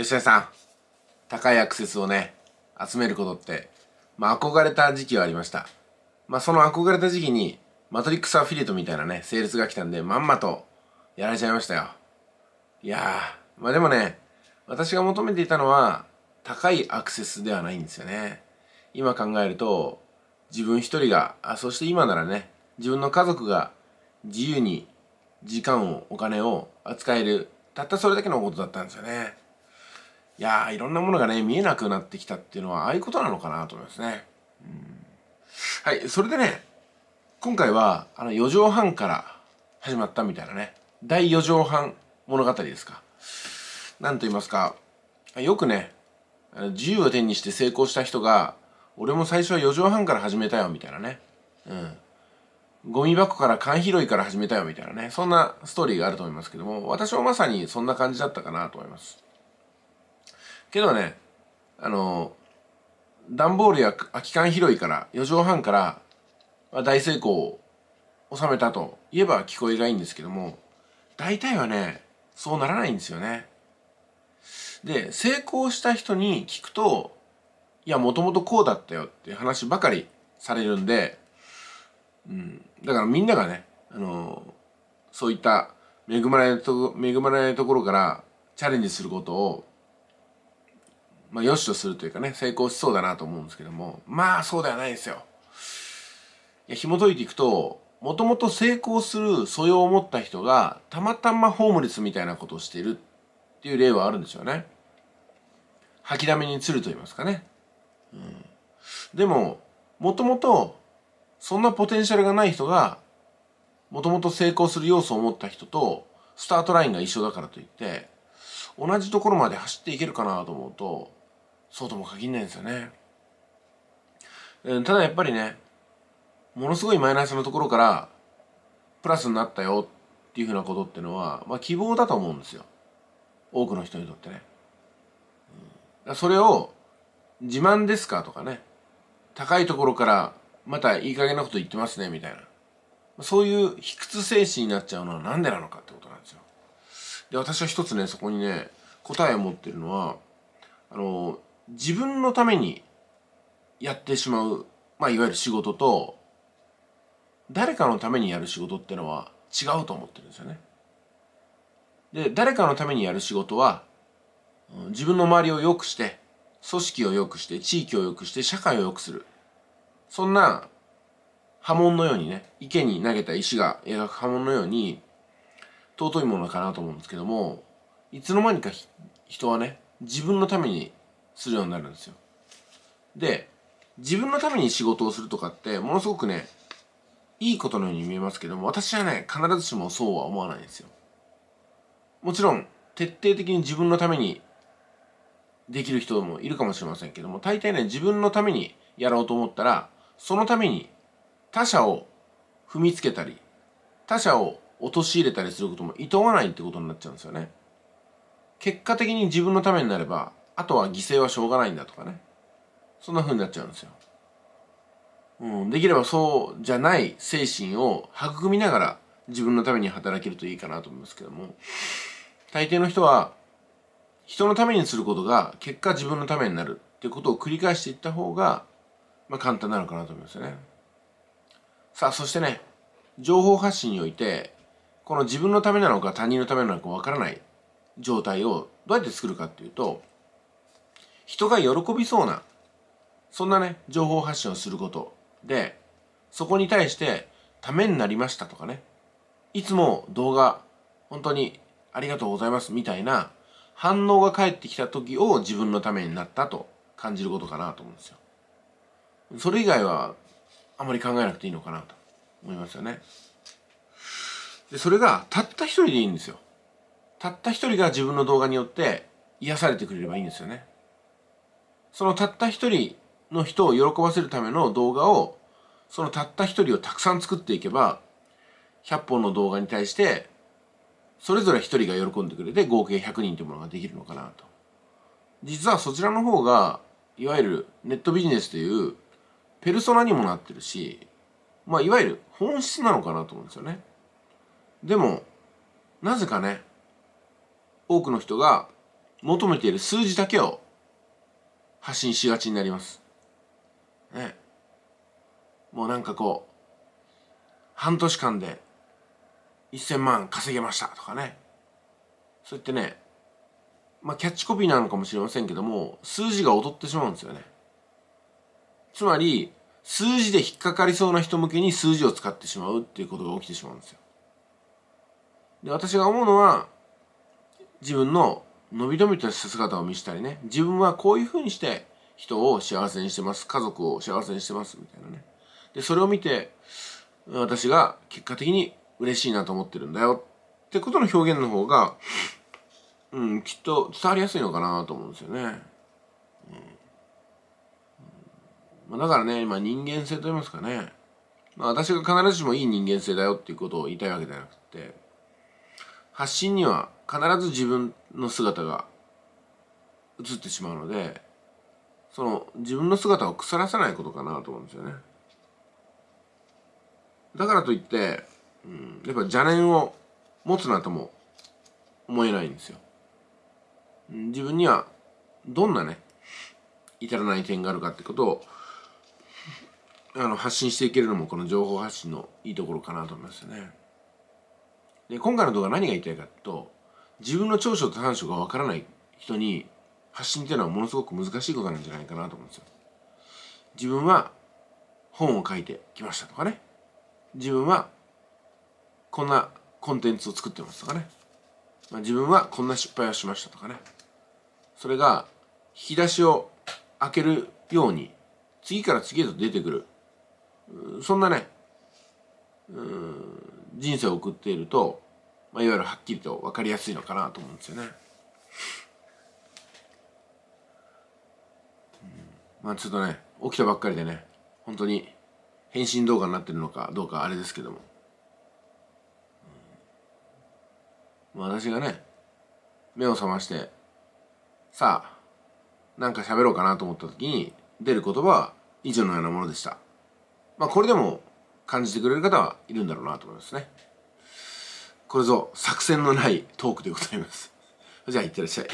吉田さん、高いアクセスをね、集めることって、まあ憧れた時期はありました。まあその憧れた時期に、マトリックスアフィリエイトみたいなね、セールスが来たんで、まんまとやられちゃいましたよ。いやー、まあでもね、私が求めていたのは、高いアクセスではないんですよね。今考えると、自分一人が、あ、そして今ならね、自分の家族が自由に時間を、お金を扱える、たったそれだけのことだったんですよね。いやーいろんなものがね見えなくなってきたっていうのはああいうことなのかなと思いますね。うん、はいそれでね今回はあの4畳半から始まったみたいなね第4畳半物語ですか。何と言いますかよくね自由を手にして成功した人が俺も最初は4畳半から始めたよみたいなねうんゴミ箱から缶拾いから始めたよみたいなねそんなストーリーがあると思いますけども私はまさにそんな感じだったかなと思いますけどねあの段ボールや空き缶広いから4畳半から大成功を収めたと言えば聞こえがいいんですけども大体はねそうならないんですよね。で成功した人に聞くといやもともとこうだったよっていう話ばかりされるんで、うん、だからみんながねあのそういった恵まれと恵まれないところからチャレンジすることをまあ、よしとするというかね、成功しそうだなと思うんですけども、まあ、そうではないんですよ。いや、紐解いていくと、もともと成功する素養を持った人が、たまたまホームレスみたいなことをしているっていう例はあるんですよね。吐きだめに釣ると言いますかね。うん。でも、もともと、そんなポテンシャルがない人が、もともと成功する要素を持った人と、スタートラインが一緒だからといって、同じところまで走っていけるかなと思うと、そうとも限らないんですよね。うん、ただやっぱりね、ものすごいマイナスのところから、プラスになったよっていうふうなことってのは、まあ希望だと思うんですよ。多くの人にとってね。それを、自慢ですかとかね、高いところからまたいい加減なこと言ってますねみたいな。そういう卑屈精神になっちゃうのはなんでなのかってことなんですよ。で、私は一つね、そこにね、答えを持ってるのは、あの、自分のためにやってしまう、まあ、いわゆる仕事と、誰かのためにやる仕事ってのは違うと思ってるんですよね。で、誰かのためにやる仕事は、自分の周りを良くして、組織を良くして、地域を良くして、社会を良くする。そんな波紋のようにね、池に投げた石が描く波紋のように、尊いものかなと思うんですけども、いつの間にか人はね、自分のためにするようになるんですよ。で自分のために仕事をするとかってものすごくねいいことのように見えますけども私はね必ずしもそうは思わないんですよ。もちろん徹底的に自分のためにできる人もいるかもしれませんけども大体ね自分のためにやろうと思ったらそのために他者を踏みつけたり他者を陥れたりすることも厭わないってことになっちゃうんですよね。結果的に自分のためになればあとは犠牲はしょうがないんだとかねそんな風になっちゃうんですよ、うん、できればそうじゃない精神を育みながら自分のために働けるといいかなと思いますけども大抵の人は人のためにすることが結果自分のためになるっていうことを繰り返していった方が、まあ、簡単なのかなと思いますよねさあそしてね情報発信においてこの自分のためなのか他人のためなのかわからない状態をどうやって作るかっていうと人が喜びそうな、そんなね、情報発信をすることで、そこに対して、ためになりましたとかね、いつも動画、本当にありがとうございますみたいな反応が返ってきた時を自分のためになったと感じることかなと思うんですよ。それ以外はあまり考えなくていいのかなと思いますよね。で、それがたった一人でいいんですよ。たった一人が自分の動画によって癒されてくれればいいんですよね。そのたった一人の人を喜ばせるための動画をそのたった一人をたくさん作っていけば100本の動画に対してそれぞれ一人が喜んでくれて合計100人というものができるのかなと実はそちらの方がいわゆるネットビジネスというペルソナにもなってるしまあいわゆる本質なのかなと思うんですよねでもなぜかね多くの人が求めている数字だけを発信しがちになります。ね。もうなんかこう、半年間で1000万稼げましたとかね。そうやってね、まあキャッチコピーなのかもしれませんけども、数字が劣ってしまうんですよね。つまり、数字で引っかかりそうな人向けに数字を使ってしまうっていうことが起きてしまうんですよ。で、私が思うのは、自分の伸び伸びとした姿を見せたりね自分はこういうふうにして人を幸せにしてます家族を幸せにしてますみたいなねでそれを見て私が結果的に嬉しいなと思ってるんだよってことの表現の方がうんきっと伝わりやすいのかなと思うんですよね、うん、だからね、まあ、人間性と言いますかね、まあ、私が必ずしもいい人間性だよっていうことを言いたいわけじゃなくて発信には必ず自分の姿が映ってしまうのでその自分の姿を腐らさないことかなと思うんですよねだからといって、うん、やっぱ邪念を持つなとも思えないんですよ自分にはどんなね至らない点があるかってことをあの発信していけるのもこの情報発信のいいところかなと思いますよね。で今回の動画何が言いたいかいうと自分の長所と短所がわからない人に発信っていうのはものすごく難しいことなんじゃないかなと思うんですよ。自分は本を書いてきましたとかね自分はこんなコンテンツを作ってますとかね、まあ、自分はこんな失敗をしましたとかねそれが引き出しを開けるように次から次へと出てくるそんなねうん人生を送っていると、まあ、いわゆるはっきりと分かりやすいのかなと思うんですよね。まあちょっとね起きたばっかりでね本当に返信動画になってるのかどうかあれですけども、まあ、私がね目を覚ましてさあなんか喋ろうかなと思った時に出る言葉は以上のようなものでした。まあこれでも感じてくれる方はいるんだろうなと思いますね。これぞ作戦のないトークでございます。じゃあいってらっしゃい。